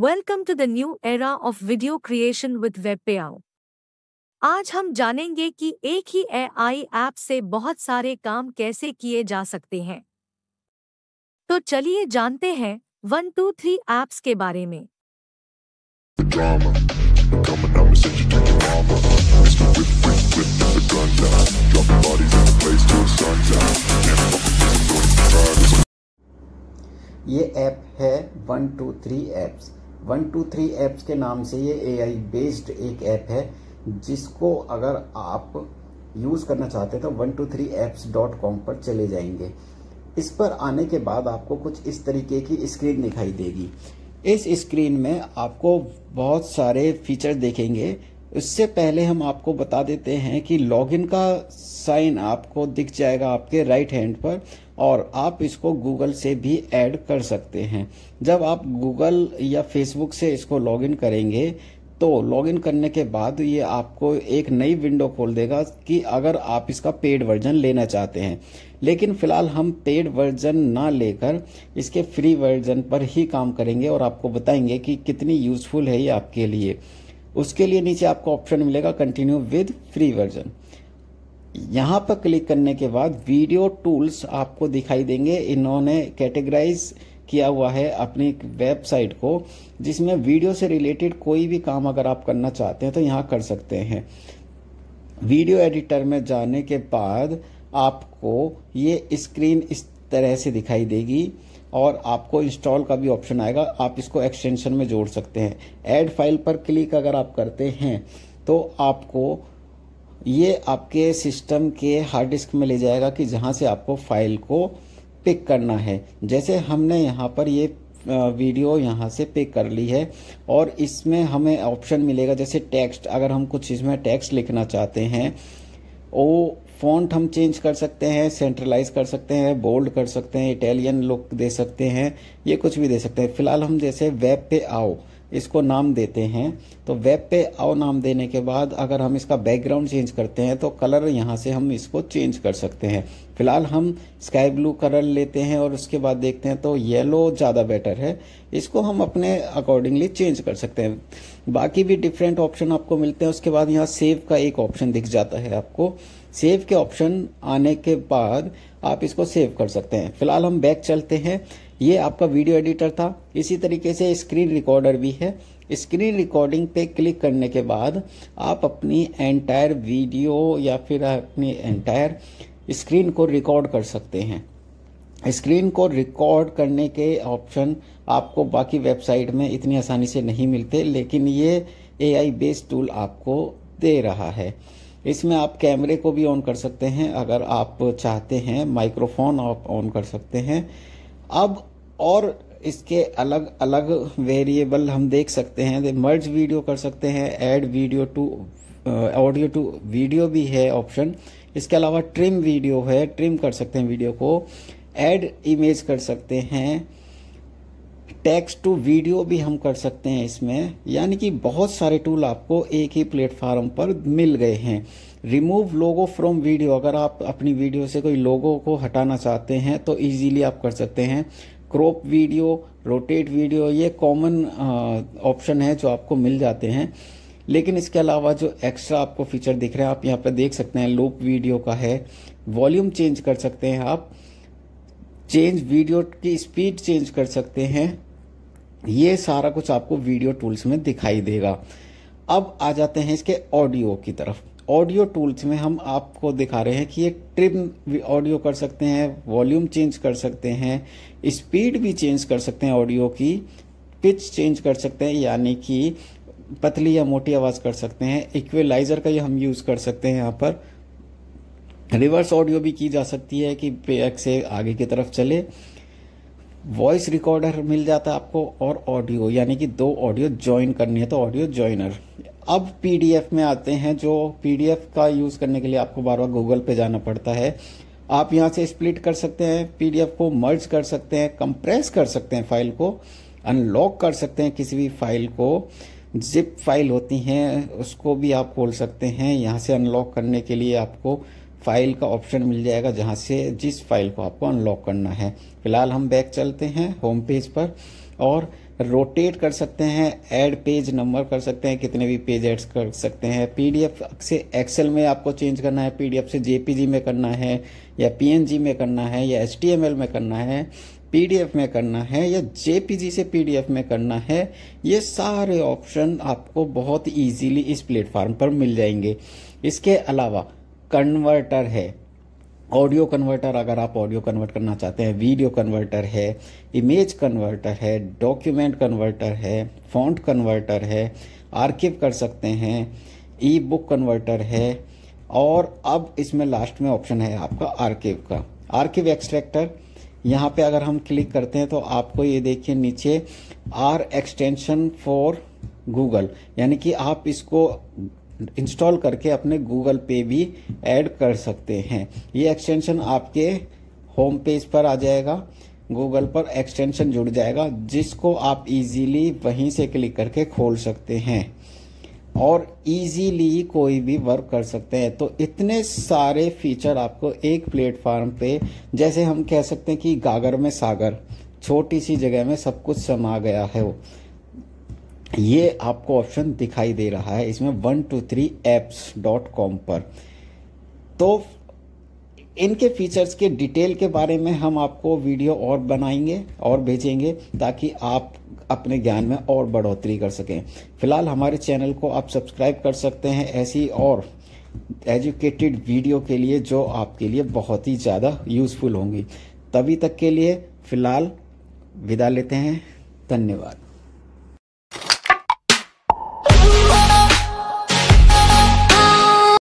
Welcome to the new era of video creation with WebPayao. आज हम जानेंगे कि एक ही ए आई ऐप से बहुत सारे काम कैसे किए जा सकते हैं तो चलिए जानते हैं वन टू थ्री ऐप्स के बारे में ये ऐप है one two three apps one two three apps के नाम से ये एआई बेस्ड एक ऐप है जिसको अगर आप यूज़ करना चाहते हैं तो one two three apps dot com पर चले जाएंगे इस पर आने के बाद आपको कुछ इस तरीके की स्क्रीन दिखाई देगी इस स्क्रीन में आपको बहुत सारे फीचर देखेंगे उससे पहले हम आपको बता देते हैं कि लॉगिन का साइन आपको दिख जाएगा आपके राइट हैंड पर और आप इसको गूगल से भी ऐड कर सकते हैं जब आप गूगल या फेसबुक से इसको लॉगिन करेंगे तो लॉगिन करने के बाद ये आपको एक नई विंडो खोल देगा कि अगर आप इसका पेड वर्जन लेना चाहते हैं लेकिन फिलहाल हम पेड वर्जन ना लेकर इसके फ्री वर्जन पर ही काम करेंगे और आपको बताएंगे कि कितनी यूजफुल है ये आपके लिए उसके लिए नीचे आपको ऑप्शन मिलेगा कंटिन्यू विद फ्री वर्जन यहाँ पर क्लिक करने के बाद वीडियो टूल्स आपको दिखाई देंगे इन्होंने कैटेगराइज किया हुआ है अपनी वेबसाइट को जिसमें वीडियो से रिलेटेड कोई भी काम अगर आप करना चाहते हैं तो यहाँ कर सकते हैं वीडियो एडिटर में जाने के बाद आपको ये स्क्रीन इस तरह से दिखाई देगी और आपको इंस्टॉल का भी ऑप्शन आएगा आप इसको एक्सटेंशन में जोड़ सकते हैं ऐड फाइल पर क्लिक अगर आप करते हैं तो आपको ये आपके सिस्टम के हार्ड डिस्क में ले जाएगा कि जहाँ से आपको फाइल को पिक करना है जैसे हमने यहाँ पर ये वीडियो यहाँ से पिक कर ली है और इसमें हमें ऑप्शन मिलेगा जैसे टेक्स्ट अगर हम कुछ इसमें टेक्स्ट लिखना चाहते हैं वो फॉन्ट हम चेंज कर सकते हैं सेंट्रलाइज कर सकते हैं बोल्ड कर सकते हैं इटालियन लुक दे सकते हैं ये कुछ भी दे सकते हैं फिलहाल हम जैसे वेब पे आओ इसको नाम देते हैं तो वेब पे आओ नाम देने के बाद अगर हम इसका बैकग्राउंड चेंज करते हैं तो कलर यहाँ से हम इसको चेंज कर सकते हैं फिलहाल हम स्काई ब्लू कलर लेते हैं और उसके बाद देखते हैं तो येलो ज़्यादा बेटर है इसको हम अपने अकॉर्डिंगली चेंज कर सकते हैं बाकी भी डिफरेंट ऑप्शन आपको मिलते हैं उसके बाद यहाँ सेव का एक ऑप्शन दिख जाता है आपको सेव के ऑप्शन आने के बाद आप इसको सेव कर सकते हैं फिलहाल हम बैक चलते हैं ये आपका वीडियो एडिटर था इसी तरीके से स्क्रीन रिकॉर्डर भी है स्क्रीन रिकॉर्डिंग पे क्लिक करने के बाद आप अपनी एंटायर वीडियो या फिर अपनी एंटायर स्क्रीन को रिकॉर्ड कर सकते हैं स्क्रीन को रिकॉर्ड करने के ऑप्शन आपको बाकी वेबसाइट में इतनी आसानी से नहीं मिलते लेकिन ये ए आई बेस्ड टूल आपको दे रहा है इसमें आप कैमरे को भी ऑन कर सकते हैं अगर आप चाहते हैं माइक्रोफोन आप ऑन कर सकते हैं अब और इसके अलग अलग वेरिएबल हम देख सकते हैं मर्ज वीडियो कर सकते हैं add video to audio to video भी है ऑप्शन इसके अलावा ट्रिम वीडियो है ट्रिम कर सकते हैं वीडियो को ऐड इमेज कर सकते हैं टेक्स्ट टू वीडियो भी हम कर सकते हैं इसमें यानी कि बहुत सारे टूल आपको एक ही प्लेटफॉर्म पर मिल गए हैं रिमूव लोगो फ्रॉम वीडियो अगर आप अपनी वीडियो से कोई लोगो को हटाना चाहते हैं तो इजीली आप कर सकते हैं क्रॉप वीडियो रोटेट वीडियो ये कॉमन ऑप्शन है जो आपको मिल जाते हैं लेकिन इसके अलावा जो एक्स्ट्रा आपको फीचर दिख रहे हैं आप यहाँ पर देख सकते हैं लूप वीडियो का है वॉल्यूम चेंज कर सकते हैं आप चेंज वीडियो की स्पीड चेंज कर सकते हैं ये सारा कुछ आपको वीडियो टूल्स में दिखाई देगा अब आ जाते हैं इसके ऑडियो की तरफ ऑडियो टूल्स में हम आपको दिखा रहे हैं कि एक ट्रिम ऑडियो कर सकते हैं वॉल्यूम चेंज कर सकते हैं स्पीड भी चेंज कर सकते हैं ऑडियो की पिच चेंज कर सकते हैं यानी कि पतली या मोटी आवाज़ कर सकते हैं इक्वेलाइज़र का ये हम यूज़ कर सकते हैं यहाँ पर रिवर्स ऑडियो भी की जा सकती है कि बैक से आगे की तरफ चले वॉइस रिकॉर्डर मिल जाता है आपको और ऑडियो यानी कि दो ऑडियो ज्वाइन करनी है तो ऑडियो ज्वाइनर अब पीडीएफ में आते हैं जो पीडीएफ का यूज़ करने के लिए आपको बार बार गूगल पे जाना पड़ता है आप यहाँ से स्प्लिट कर सकते हैं पीडीएफ को मर्ज कर सकते हैं कंप्रेस कर सकते हैं फाइल को अनलॉक कर सकते हैं किसी भी फाइल को जिप फाइल होती हैं उसको भी आप खोल सकते हैं यहाँ से अनलॉक करने के लिए आपको फाइल का ऑप्शन मिल जाएगा जहाँ से जिस फाइल को आपको अनलॉक करना है फिलहाल हम बैक चलते हैं होम पेज पर और रोटेट कर सकते हैं ऐड पेज नंबर कर सकते हैं कितने भी पेज ऐड कर सकते हैं पीडीएफ से एक्सेल में आपको चेंज करना है पीडीएफ से जेपीजी में करना है या पीएनजी में करना है या एचटीएमएल में करना है पीडीएफ में करना है या जेपीजी से पीडीएफ में करना है ये सारे ऑप्शन आपको बहुत इजीली इस प्लेटफॉर्म पर मिल जाएंगे इसके अलावा कन्वर्टर है ऑडियो कन्वर्टर अगर आप ऑडियो कन्वर्ट करना चाहते हैं वीडियो कन्वर्टर है इमेज कन्वर्टर है डॉक्यूमेंट कन्वर्टर है फॉन्ट कन्वर्टर है आर्किव कर सकते हैं ई बुक कन्वर्टर है और अब इसमें लास्ट में ऑप्शन है आपका आर्किव का आर्किव एक्सट्रैक्टर यहाँ पे अगर हम क्लिक करते हैं तो आपको ये देखिए नीचे आर एक्सटेंशन फॉर गूगल यानी कि आप इसको इंस्टॉल करके अपने गूगल पे भी ऐड कर सकते हैं ये एक्सटेंशन आपके होम पेज पर आ जाएगा गूगल पर एक्सटेंशन जुड़ जाएगा जिसको आप इजीली वहीं से क्लिक करके खोल सकते हैं और इजीली कोई भी वर्क कर सकते हैं तो इतने सारे फीचर आपको एक प्लेटफॉर्म पे जैसे हम कह सकते हैं कि गागर में सागर छोटी सी जगह में सब कुछ समा गया है वो ये आपको ऑप्शन दिखाई दे रहा है इसमें one two three apps dot com पर तो इनके फीचर्स के डिटेल के बारे में हम आपको वीडियो और बनाएंगे और भेजेंगे ताकि आप अपने ज्ञान में और बढ़ोतरी कर सकें फिलहाल हमारे चैनल को आप सब्सक्राइब कर सकते हैं ऐसी और एजुकेटेड वीडियो के लिए जो आपके लिए बहुत ही ज़्यादा यूज़फुल होंगी तभी तक के लिए फिलहाल विदा लेते हैं धन्यवाद